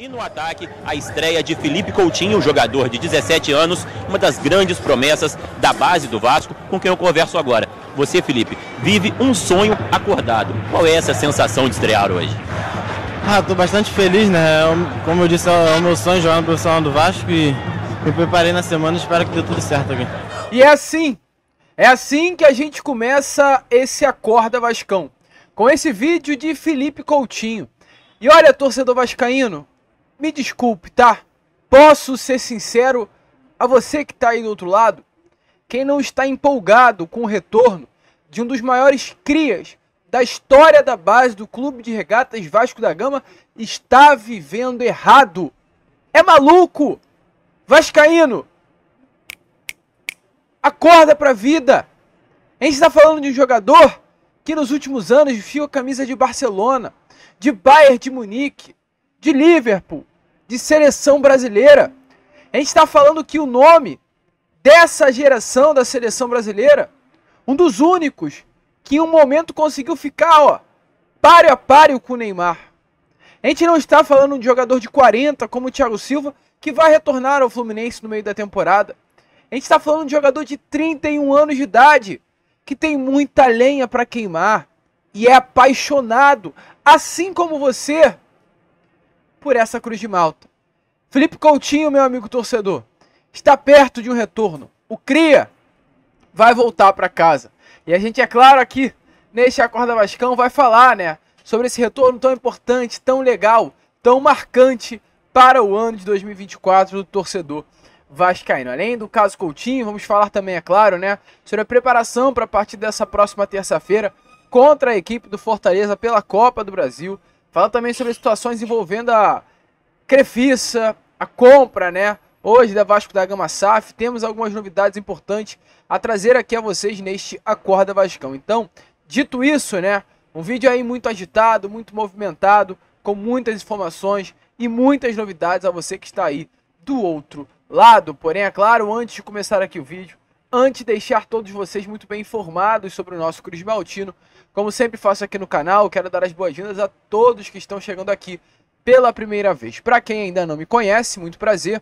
E no ataque, a estreia de Felipe Coutinho, jogador de 17 anos, uma das grandes promessas da base do Vasco, com quem eu converso agora. Você, Felipe, vive um sonho acordado. Qual é essa sensação de estrear hoje? Ah, tô bastante feliz, né? É como eu disse, é, é o meu sonho jogar no profissional do Vasco e me preparei na semana e espero que dê tudo certo aqui. E é assim, é assim que a gente começa esse Acorda Vascão, com esse vídeo de Felipe Coutinho. E olha, torcedor vascaíno, me desculpe, tá? Posso ser sincero a você que está aí do outro lado? Quem não está empolgado com o retorno de um dos maiores crias da história da base do Clube de Regatas Vasco da Gama está vivendo errado. É maluco! Vascaíno! Acorda pra vida! A gente está falando de um jogador que nos últimos anos viu a camisa de Barcelona, de Bayern de Munique, de Liverpool, de seleção brasileira. A gente está falando que o nome dessa geração da seleção brasileira, um dos únicos que em um momento conseguiu ficar ó, páreo a páreo com o Neymar. A gente não está falando de jogador de 40 como o Thiago Silva, que vai retornar ao Fluminense no meio da temporada. A gente está falando de jogador de 31 anos de idade, que tem muita lenha para queimar e é apaixonado, assim como você, por essa Cruz de Malta. Felipe Coutinho, meu amigo torcedor, está perto de um retorno. O Cria vai voltar para casa. E a gente, é claro, aqui neste Acorda Vascão vai falar, né, sobre esse retorno tão importante, tão legal, tão marcante para o ano de 2024 do torcedor vascaíno. Além do caso Coutinho, vamos falar também, é claro, né, sobre a preparação para a partir dessa próxima terça-feira contra a equipe do Fortaleza pela Copa do Brasil Fala também sobre situações envolvendo a Crefissa, a compra, né? Hoje da Vasco da Gama SAF, temos algumas novidades importantes a trazer aqui a vocês neste Acorda Vascão. Então, dito isso, né? Um vídeo aí muito agitado, muito movimentado, com muitas informações e muitas novidades a você que está aí do outro lado. Porém, é claro, antes de começar aqui o vídeo, Antes de deixar todos vocês muito bem informados sobre o nosso Cruz Maltino, como sempre faço aqui no canal, quero dar as boas-vindas a todos que estão chegando aqui pela primeira vez. Para quem ainda não me conhece, muito prazer.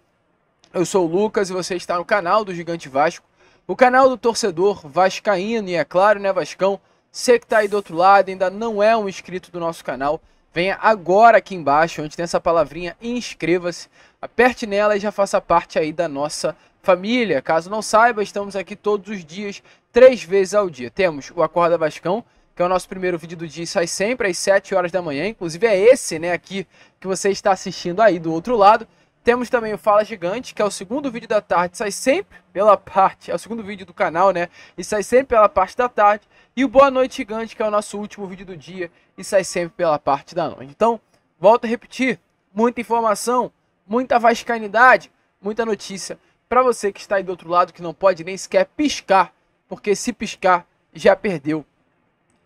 Eu sou o Lucas e você está no canal do Gigante Vasco, o canal do torcedor vascaíno e é claro, né, Vascão? Você que está aí do outro lado ainda não é um inscrito do nosso canal, venha agora aqui embaixo, onde tem essa palavrinha inscreva-se, aperte nela e já faça parte aí da nossa Família, caso não saiba, estamos aqui todos os dias, três vezes ao dia. Temos o Acorda Vascão, que é o nosso primeiro vídeo do dia, sai sempre às 7 horas da manhã, inclusive é esse, né, aqui que você está assistindo aí do outro lado. Temos também o Fala Gigante, que é o segundo vídeo da tarde, sai sempre pela parte, é o segundo vídeo do canal, né? E sai sempre pela parte da tarde. E o Boa Noite Gigante, que é o nosso último vídeo do dia, e sai sempre pela parte da noite. Então, volto a repetir, muita informação, muita vascanidade muita notícia para você que está aí do outro lado, que não pode nem sequer piscar, porque se piscar, já perdeu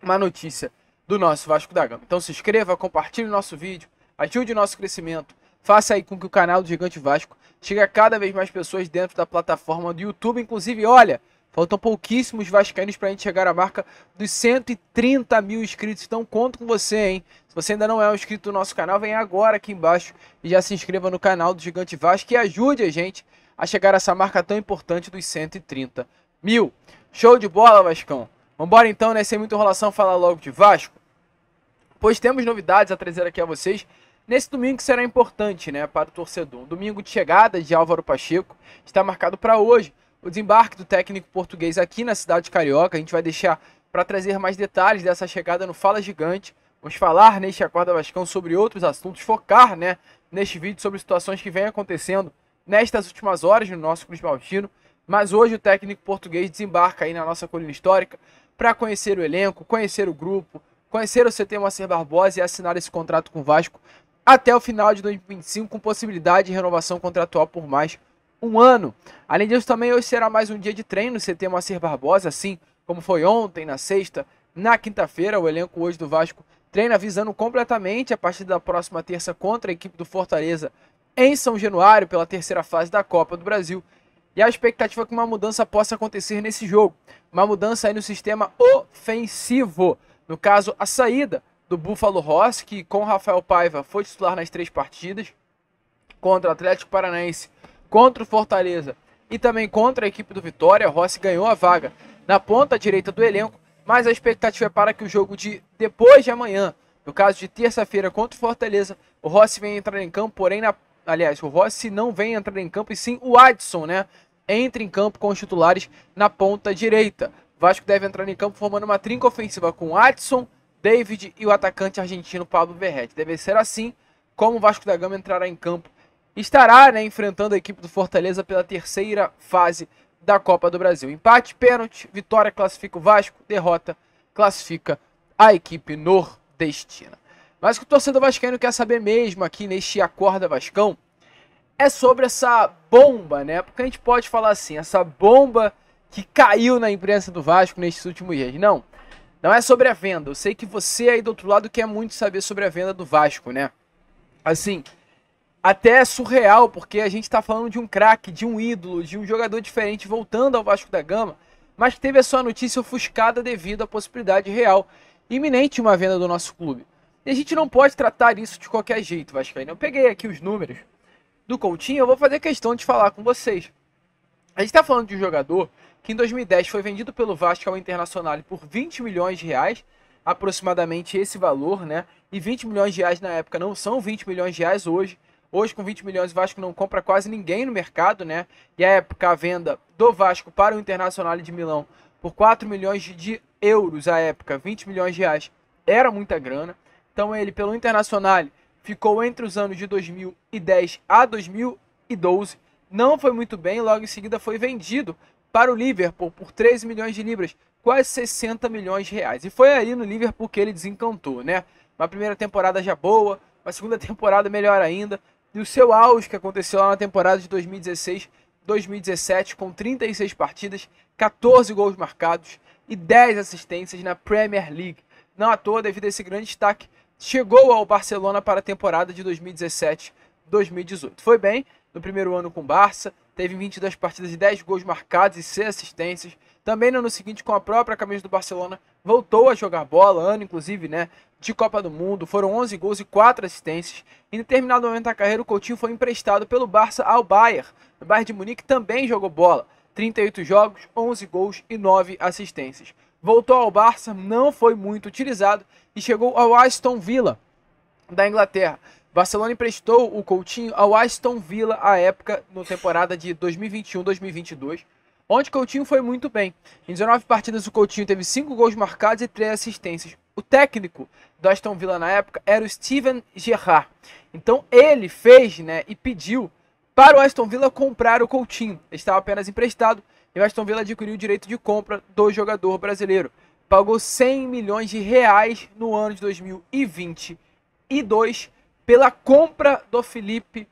uma notícia do nosso Vasco da Gama. Então se inscreva, compartilhe o nosso vídeo, ajude o nosso crescimento, faça aí com que o canal do Gigante Vasco chegue a cada vez mais pessoas dentro da plataforma do YouTube. Inclusive, olha, faltam pouquíssimos vascaínos para a gente chegar à marca dos 130 mil inscritos. Então conto com você, hein? Se você ainda não é um inscrito do nosso canal, vem agora aqui embaixo e já se inscreva no canal do Gigante Vasco e ajude a gente a chegar a essa marca tão importante dos 130 mil. Show de bola, Vascão. Vambora então, né? Sem muita enrolação, falar logo de Vasco. Pois temos novidades a trazer aqui a vocês nesse domingo que será importante, né, para o torcedor. Um domingo de chegada de Álvaro Pacheco está marcado para hoje. O desembarque do técnico português aqui na cidade de carioca. A gente vai deixar para trazer mais detalhes dessa chegada no Fala Gigante. Vamos falar neste Acorda Vascão sobre outros assuntos, focar, né, neste vídeo sobre situações que vêm acontecendo nestas últimas horas no nosso Clube Maltino, mas hoje o técnico português desembarca aí na nossa colina histórica para conhecer o elenco, conhecer o grupo, conhecer o CT Moacir Barbosa e assinar esse contrato com o Vasco até o final de 2025, com possibilidade de renovação contratual por mais um ano. Além disso, também hoje será mais um dia de treino no CT Moacir Barbosa, assim como foi ontem, na sexta, na quinta-feira. O elenco hoje do Vasco treina visando completamente a partir da próxima terça contra a equipe do Fortaleza em São Januário pela terceira fase da Copa do Brasil. E a expectativa é que uma mudança possa acontecer nesse jogo. Uma mudança aí no sistema ofensivo. No caso, a saída do Buffalo Ross, que com Rafael Paiva foi titular nas três partidas, contra o Atlético Paranaense, contra o Fortaleza e também contra a equipe do Vitória. Rossi ganhou a vaga na ponta direita do elenco, mas a expectativa é para que o jogo de depois de amanhã, no caso de terça-feira contra o Fortaleza, o Rossi venha entrar em campo, porém na aliás, o Rossi não vem entrar em campo e sim o Adson, né? Entra em campo com os titulares na ponta direita. Vasco deve entrar em campo formando uma trinca ofensiva com Adson, David e o atacante argentino Pablo Berretti. Deve ser assim como o Vasco da Gama entrará em campo. Estará né, enfrentando a equipe do Fortaleza pela terceira fase da Copa do Brasil. Empate, pênalti, vitória classifica o Vasco, derrota classifica a equipe nordestina. Mas o que o torcedor vascaíno quer saber mesmo aqui neste Acorda Vascão é sobre essa bomba, né? Porque a gente pode falar assim, essa bomba que caiu na imprensa do Vasco nestes últimos dias. Não, não é sobre a venda. Eu sei que você aí do outro lado quer muito saber sobre a venda do Vasco, né? Assim, até é surreal, porque a gente tá falando de um craque, de um ídolo, de um jogador diferente voltando ao Vasco da Gama, mas teve a sua notícia ofuscada devido à possibilidade real iminente uma venda do nosso clube. E a gente não pode tratar isso de qualquer jeito, Vascaíno. Eu peguei aqui os números do Coutinho, eu vou fazer questão de falar com vocês. A gente está falando de um jogador que em 2010 foi vendido pelo Vasco ao Internacional por 20 milhões de reais, aproximadamente esse valor, né? E 20 milhões de reais na época não são 20 milhões de reais hoje. Hoje, com 20 milhões, o Vasco não compra quase ninguém no mercado, né? E a época, a venda do Vasco para o Internacional de Milão por 4 milhões de euros à época, 20 milhões de reais, era muita grana. Então ele, pelo Internacional, ficou entre os anos de 2010 a 2012. Não foi muito bem, logo em seguida foi vendido para o Liverpool por 13 milhões de libras, quase 60 milhões de reais. E foi aí no Liverpool que ele desencantou, né? Uma primeira temporada já boa, uma segunda temporada melhor ainda. E o seu auge que aconteceu lá na temporada de 2016, 2017, com 36 partidas, 14 gols marcados e 10 assistências na Premier League. Não à toa, devido a esse grande destaque chegou ao Barcelona para a temporada de 2017-2018. Foi bem no primeiro ano com o Barça, teve 22 partidas e 10 gols marcados e 6 assistências. Também no ano seguinte, com a própria camisa do Barcelona, voltou a jogar bola, ano inclusive, né, de Copa do Mundo. Foram 11 gols e 4 assistências. Em determinado momento da carreira, o Coutinho foi emprestado pelo Barça ao Bayern. No Bayern de Munique também jogou bola. 38 jogos, 11 gols e 9 assistências. Voltou ao Barça, não foi muito utilizado e chegou ao Aston Villa da Inglaterra. Barcelona emprestou o Coutinho ao Aston Villa à época, na temporada de 2021-2022, onde Coutinho foi muito bem. Em 19 partidas, o Coutinho teve 5 gols marcados e 3 assistências. O técnico do Aston Villa na época era o Steven Gerrard. Então ele fez né, e pediu para o Aston Villa comprar o Coutinho. Ele estava apenas emprestado e o Aston Villa adquiriu o direito de compra do jogador brasileiro pagou 100 milhões de reais no ano de 2022 pela compra do Felipe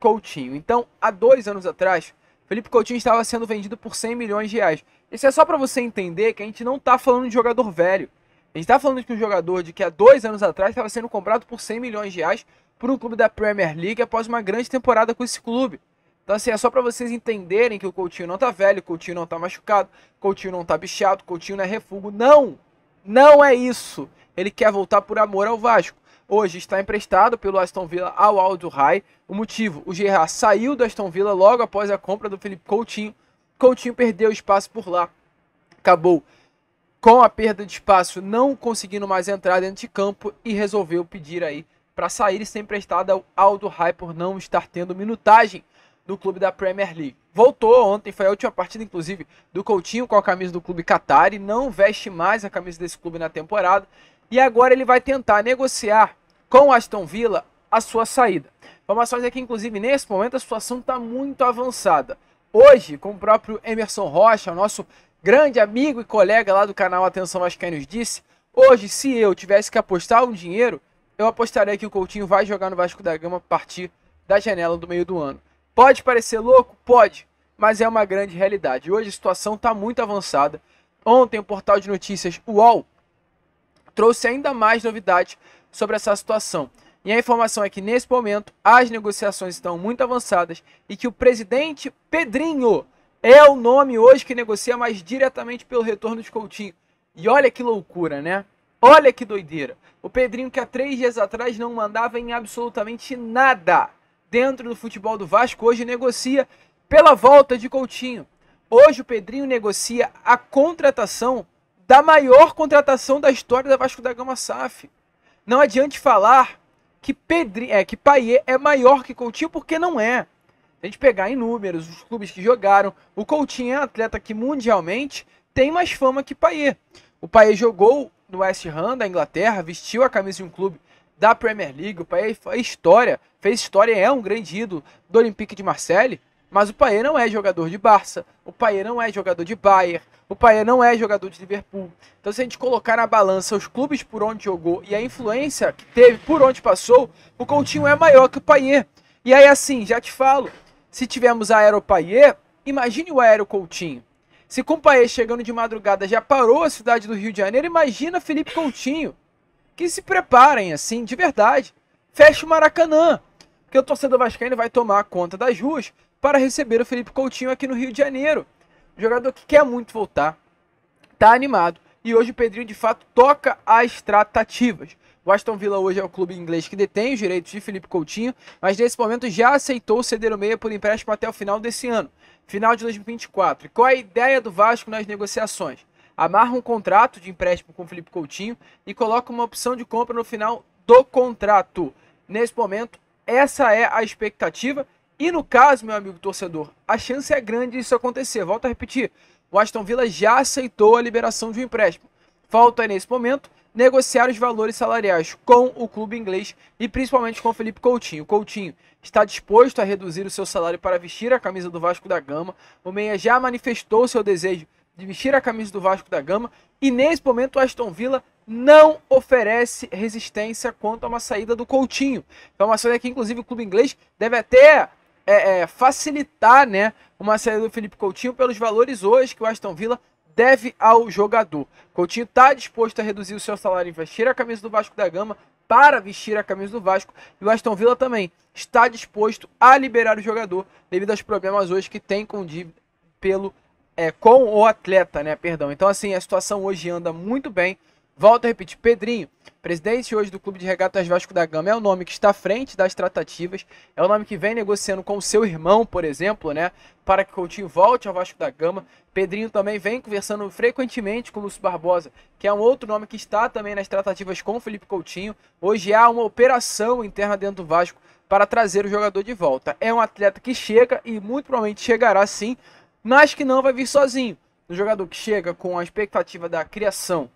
Coutinho. Então, há dois anos atrás, Felipe Coutinho estava sendo vendido por 100 milhões de reais. Isso é só para você entender que a gente não está falando de jogador velho. A gente está falando de um jogador de que há dois anos atrás estava sendo comprado por 100 milhões de reais por um clube da Premier League após uma grande temporada com esse clube. Então, assim, é só para vocês entenderem que o Coutinho não tá velho, o Coutinho não tá machucado, o Coutinho não tá bichado, o Coutinho não é refugo. Não! Não é isso! Ele quer voltar por amor ao Vasco. Hoje está emprestado pelo Aston Villa ao Aldo Rai. O motivo, o Gerard saiu do Aston Villa logo após a compra do Felipe Coutinho. Coutinho perdeu espaço por lá. Acabou com a perda de espaço, não conseguindo mais entrar dentro de campo e resolveu pedir aí para sair e ser emprestado ao Aldo Rai por não estar tendo minutagem do clube da Premier League. Voltou ontem, foi a última partida, inclusive, do Coutinho com a camisa do clube Qatari. Não veste mais a camisa desse clube na temporada. E agora ele vai tentar negociar com o Aston Villa a sua saída. Informações é que, inclusive, nesse momento a situação está muito avançada. Hoje, com o próprio Emerson Rocha, nosso grande amigo e colega lá do canal Atenção Vascaínos, disse: hoje, se eu tivesse que apostar um dinheiro, eu apostaria que o Coutinho vai jogar no Vasco da Gama a partir da janela do meio do ano. Pode parecer louco? Pode, mas é uma grande realidade. Hoje a situação está muito avançada. Ontem o portal de notícias UOL trouxe ainda mais novidades sobre essa situação. E a informação é que nesse momento as negociações estão muito avançadas e que o presidente Pedrinho é o nome hoje que negocia mais diretamente pelo retorno de Coutinho. E olha que loucura, né? Olha que doideira. O Pedrinho que há três dias atrás não mandava em absolutamente nada dentro do futebol do Vasco hoje negocia pela volta de Coutinho. Hoje o Pedrinho negocia a contratação da maior contratação da história da Vasco da Gama SAF. Não adiante falar que Pedrinho, é que Paier é maior que Coutinho porque não é. a gente pegar em números os clubes que jogaram, o Coutinho é um atleta que mundialmente tem mais fama que Paier. O Paier jogou no West Ham da Inglaterra, vestiu a camisa de um clube da Premier League. O Paier é história, fez história, é um grande ídolo do Olympique de Marseille. Mas o Paier não é jogador de Barça, o Paier não é jogador de Bayern, o Paier não é jogador de Liverpool. Então, se a gente colocar na balança os clubes por onde jogou e a influência que teve por onde passou, o Coutinho é maior que o Paier E aí, assim, já te falo, se tivermos Aero Paier imagine o Aero Coutinho. Se com o Paê chegando de madrugada já parou a cidade do Rio de Janeiro, imagina Felipe Coutinho que se preparem, assim, de verdade. Feche o Maracanã, porque o torcedor vascaíno vai tomar conta das ruas para receber o Felipe Coutinho aqui no Rio de Janeiro. jogador que quer muito voltar, tá animado. E hoje o Pedrinho, de fato, toca as tratativas. O Aston Villa hoje é o clube inglês que detém os direitos de Felipe Coutinho, mas nesse momento já aceitou ceder o meia por empréstimo até o final desse ano, final de 2024. E qual é a ideia do Vasco nas negociações? amarra um contrato de empréstimo com o Felipe Coutinho e coloca uma opção de compra no final do contrato. Nesse momento, essa é a expectativa. E no caso, meu amigo torcedor, a chance é grande disso acontecer. Volto a repetir: o Aston Villa já aceitou a liberação de um empréstimo. Falta nesse momento negociar os valores salariais com o clube inglês e principalmente com Felipe Coutinho. Coutinho está disposto a reduzir o seu salário para vestir a camisa do Vasco da Gama. O Meia já manifestou seu desejo de vestir a camisa do Vasco da Gama e nesse momento o Aston Villa não oferece resistência quanto a uma saída do Coutinho. Informação é uma é que inclusive o clube inglês deve até é, é, facilitar né, uma saída do Felipe Coutinho pelos valores hoje que o Aston Villa deve ao jogador. Coutinho está disposto a reduzir o seu salário e vestir a camisa do Vasco da Gama para vestir a camisa do Vasco e o Aston Villa também está disposto a liberar o jogador devido aos problemas hoje que tem com dívida pelo é, com o atleta, né? Perdão. Então, assim, a situação hoje anda muito bem. Volto a repetir, Pedrinho, presidente hoje do Clube de Regatas Vasco da Gama, é o nome que está à frente das tratativas, é o nome que vem negociando com o seu irmão, por exemplo, né, para que Coutinho volte ao Vasco da Gama. Pedrinho também vem conversando frequentemente com o Lúcio Barbosa, que é um outro nome que está também nas tratativas com o Felipe Coutinho. Hoje há uma operação interna dentro do Vasco para trazer o jogador de volta. É um atleta que chega e muito provavelmente chegará sim mas que não vai vir sozinho. Um jogador que chega com a expectativa da criação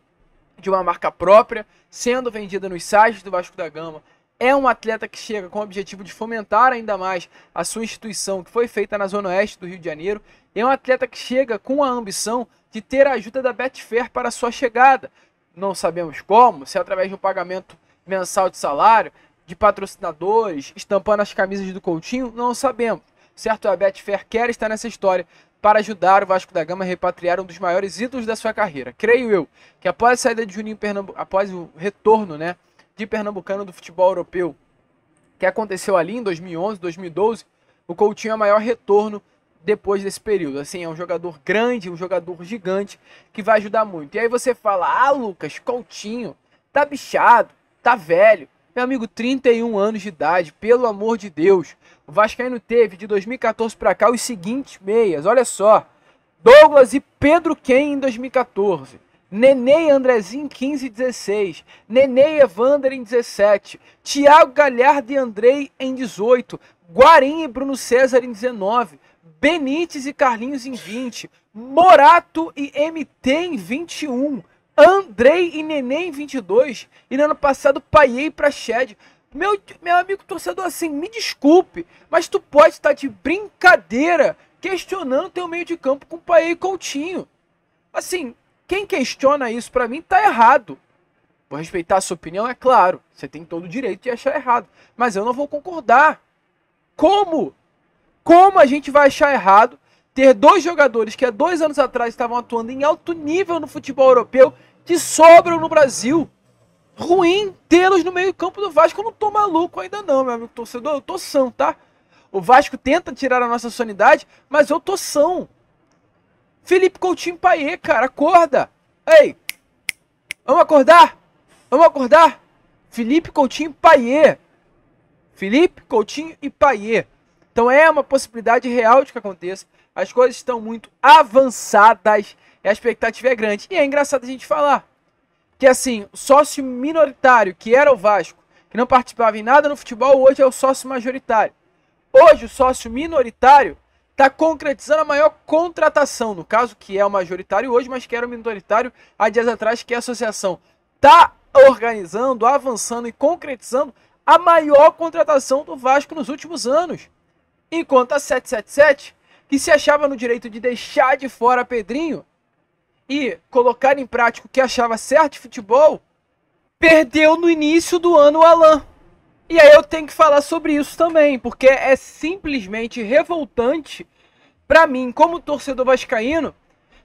de uma marca própria, sendo vendida nos sites do Vasco da Gama, é um atleta que chega com o objetivo de fomentar ainda mais a sua instituição que foi feita na Zona Oeste do Rio de Janeiro, é um atleta que chega com a ambição de ter a ajuda da Betfair para a sua chegada. Não sabemos como, se é através de um pagamento mensal de salário, de patrocinadores, estampando as camisas do Coutinho, não sabemos. Certo, a Betfair quer estar nessa história para ajudar o Vasco da Gama a repatriar um dos maiores ídolos da sua carreira. Creio eu que após a saída de Juninho Pernambu... após o retorno, né, de pernambucano do futebol europeu, que aconteceu ali em 2011, 2012, o Coutinho é o maior retorno depois desse período. Assim, é um jogador grande, um jogador gigante que vai ajudar muito. E aí você fala: "Ah, Lucas, Coutinho tá bichado, tá velho". Meu amigo, 31 anos de idade, pelo amor de Deus. O Vascaíno teve de 2014 para cá os seguintes meias, olha só. Douglas e Pedro Ken em 2014. Nenê e Andrezinho em 15 e 16. Nenê e Evander em 17. Thiago Galhardo e Andrei em 18. Guarim e Bruno César em 19. Benítez e Carlinhos em 20. Morato e MT em 21. Andrei e Neném 22. E no ano passado, Paiei para Shed. Meu, meu amigo torcedor, assim, me desculpe, mas tu pode estar tá de brincadeira questionando teu meio de campo com Paiei e Coutinho. Assim, quem questiona isso para mim tá errado. Vou respeitar a sua opinião, é claro. Você tem todo o direito de achar errado. Mas eu não vou concordar. Como? Como a gente vai achar errado ter dois jogadores que há dois anos atrás estavam atuando em alto nível no futebol europeu que sobram no Brasil. Ruim tê-los no meio-campo do Vasco. Eu não tô maluco ainda, não, meu amigo torcedor. Eu tô são, tá? O Vasco tenta tirar a nossa sanidade, mas eu tô são. Felipe Coutinho Paier, cara, acorda. Ei, vamos acordar? Vamos acordar? Felipe Coutinho Paier. Felipe Coutinho e Paier. Então é uma possibilidade real de que aconteça. As coisas estão muito avançadas e a expectativa é grande. E é engraçado a gente falar que, assim, o sócio minoritário, que era o Vasco, que não participava em nada no futebol, hoje é o sócio majoritário. Hoje, o sócio minoritário está concretizando a maior contratação, no caso que é o majoritário hoje, mas que era o minoritário há dias atrás, que é a associação está organizando, avançando e concretizando a maior contratação do Vasco nos últimos anos. Enquanto a 777, que se achava no direito de deixar de fora Pedrinho, e colocar em prática o que achava certo de futebol, perdeu no início do ano o Alain. E aí eu tenho que falar sobre isso também, porque é simplesmente revoltante para mim, como torcedor vascaíno,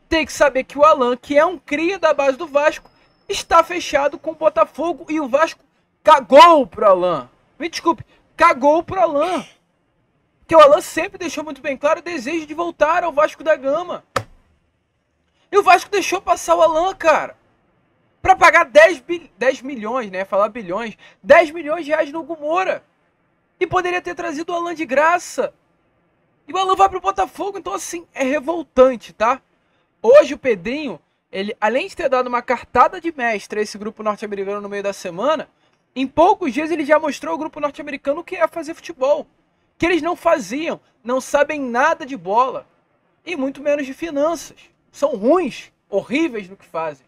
ter que saber que o Alain, que é um cria da base do Vasco, está fechado com o Botafogo e o Vasco cagou pro Alain. Me desculpe, cagou pro Alain. Que o Alain sempre deixou muito bem claro o desejo de voltar ao Vasco da Gama. E o Vasco deixou passar o Alan, cara. Pra pagar 10, 10 milhões, né? Falar bilhões. 10 milhões de reais no Gumora. E poderia ter trazido o Alan de graça. E o Alan vai pro Botafogo, então assim, é revoltante, tá? Hoje o Pedrinho, ele, além de ter dado uma cartada de mestre a esse grupo norte-americano no meio da semana, em poucos dias ele já mostrou ao grupo norte-americano o que é fazer futebol. Que eles não faziam, não sabem nada de bola e muito menos de finanças são ruins, horríveis no que fazem.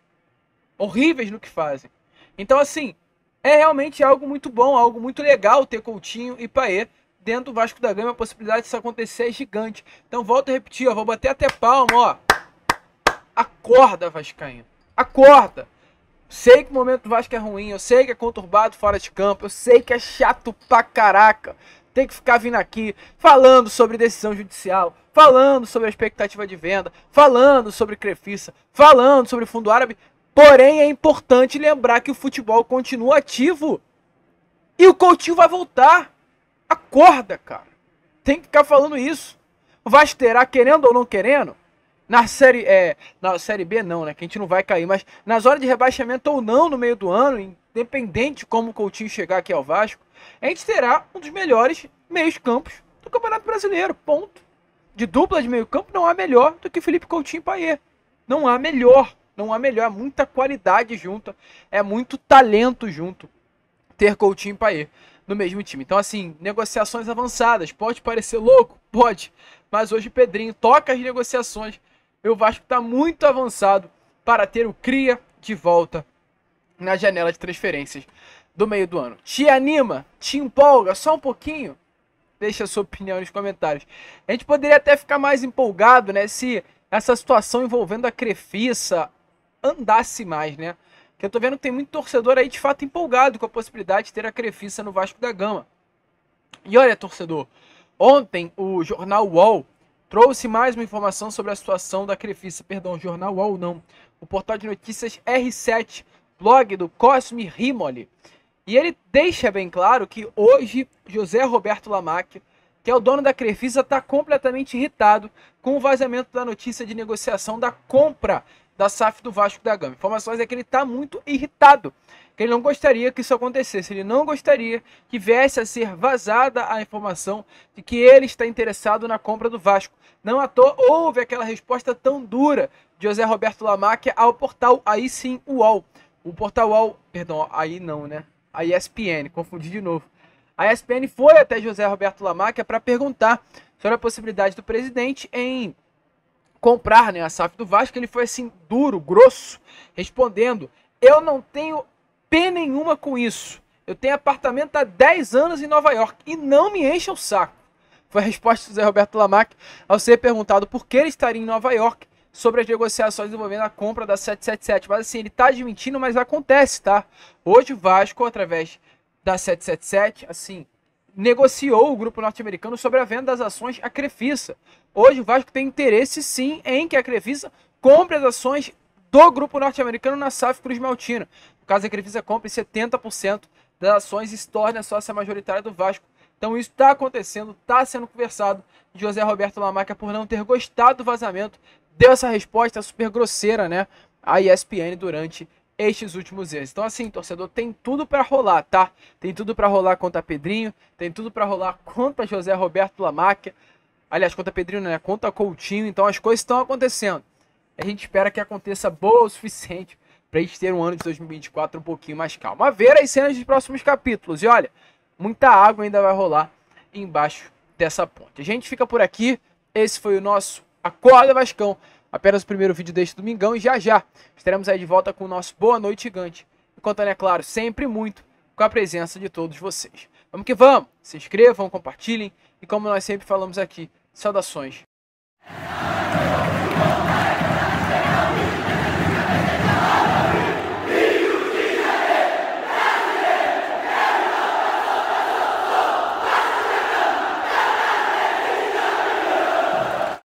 Horríveis no que fazem. Então, assim, é realmente algo muito bom, algo muito legal ter Coutinho e Paê dentro do Vasco da Gama. A possibilidade disso acontecer é gigante. Então, volto a repetir, ó, vou bater até palma, ó. Acorda, Vascaíno. Acorda. Sei que o momento do Vasco é ruim, eu sei que é conturbado fora de campo, eu sei que é chato pra caraca tem que ficar vindo aqui falando sobre decisão judicial, falando sobre a expectativa de venda, falando sobre Crefissa, falando sobre fundo árabe. Porém, é importante lembrar que o futebol continua ativo e o Coutinho vai voltar. Acorda, cara. Tem que ficar falando isso. O Vasco terá, querendo ou não querendo, na série, é, na série B não, né? Que a gente não vai cair, mas na horas de rebaixamento ou não no meio do ano, em dependente de como o Coutinho chegar aqui ao Vasco, a gente terá um dos melhores meios campos do Campeonato Brasileiro, ponto. De dupla de meio campo não há melhor do que Felipe Coutinho e Paier. Não há melhor, não há melhor, é muita qualidade junta, é muito talento junto ter Coutinho e Paier no mesmo time. Então, assim, negociações avançadas. Pode parecer louco? Pode. Mas hoje Pedrinho toca as negociações. E o Vasco está muito avançado para ter o Cria de volta na janela de transferências do meio do ano. Te anima? Te empolga só um pouquinho? Deixa a sua opinião nos comentários. A gente poderia até ficar mais empolgado, né? Se essa situação envolvendo a Crefissa andasse mais, né? Que eu tô vendo que tem muito torcedor aí de fato empolgado com a possibilidade de ter a Crefissa no Vasco da Gama. E olha, torcedor, ontem o jornal UOL trouxe mais uma informação sobre a situação da Crefissa, perdão, jornal UOL não, o portal de notícias R7 blog do Cosme Rimoli. E ele deixa bem claro que hoje José Roberto Lamac, que é o dono da Crefisa, está completamente irritado com o vazamento da notícia de negociação da compra da SAF do Vasco da Gama. Informações é que ele está muito irritado, que ele não gostaria que isso acontecesse, ele não gostaria que viesse a ser vazada a informação de que ele está interessado na compra do Vasco. Não à toa houve aquela resposta tão dura de José Roberto Lamacchia ao portal aí sim UOL. O portal UOL, perdão, aí não, né? A ESPN, confundi de novo. A ESPN foi até José Roberto Lamarca para perguntar sobre a possibilidade do presidente em comprar né, a SAF do Vasco. Ele foi assim, duro, grosso, respondendo: Eu não tenho pé nenhuma com isso. Eu tenho apartamento há 10 anos em Nova York e não me encha o saco. Foi a resposta do José Roberto Lamarck ao ser perguntado por que ele estaria em Nova York sobre as negociações envolvendo a compra da 777. Mas assim, ele está admitindo, mas acontece, tá? Hoje o Vasco, através da 777, assim, negociou o grupo norte-americano sobre a venda das ações à Crefisa. Hoje o Vasco tem interesse sim em que a Crefisa compre as ações do grupo norte-americano na SAF Cruz Maltina. No caso, a Crefisa compre 70% das ações e se torne a sócia majoritária do Vasco. Então isso está acontecendo, está sendo conversado. José Roberto Lamaca, por não ter gostado do vazamento, deu essa resposta super grosseira, né? A ESPN durante estes últimos dias. Então, assim, torcedor, tem tudo para rolar, tá? Tem tudo para rolar contra Pedrinho, tem tudo para rolar contra José Roberto Lamarca. Aliás, contra Pedrinho, né? Contra Coutinho. Então, as coisas estão acontecendo. A gente espera que aconteça boa o suficiente para gente ter um ano de 2024 um pouquinho mais calmo. A ver as cenas dos próximos capítulos. E olha, muita água ainda vai rolar embaixo dessa ponte. A gente fica por aqui. Esse foi o nosso Acorda Vascão! Apenas o primeiro vídeo deste domingão e já já estaremos aí de volta com o nosso Boa Noite Gigante. E contando, é claro, sempre muito com a presença de todos vocês. Vamos que vamos! Se inscrevam, compartilhem e como nós sempre falamos aqui, saudações!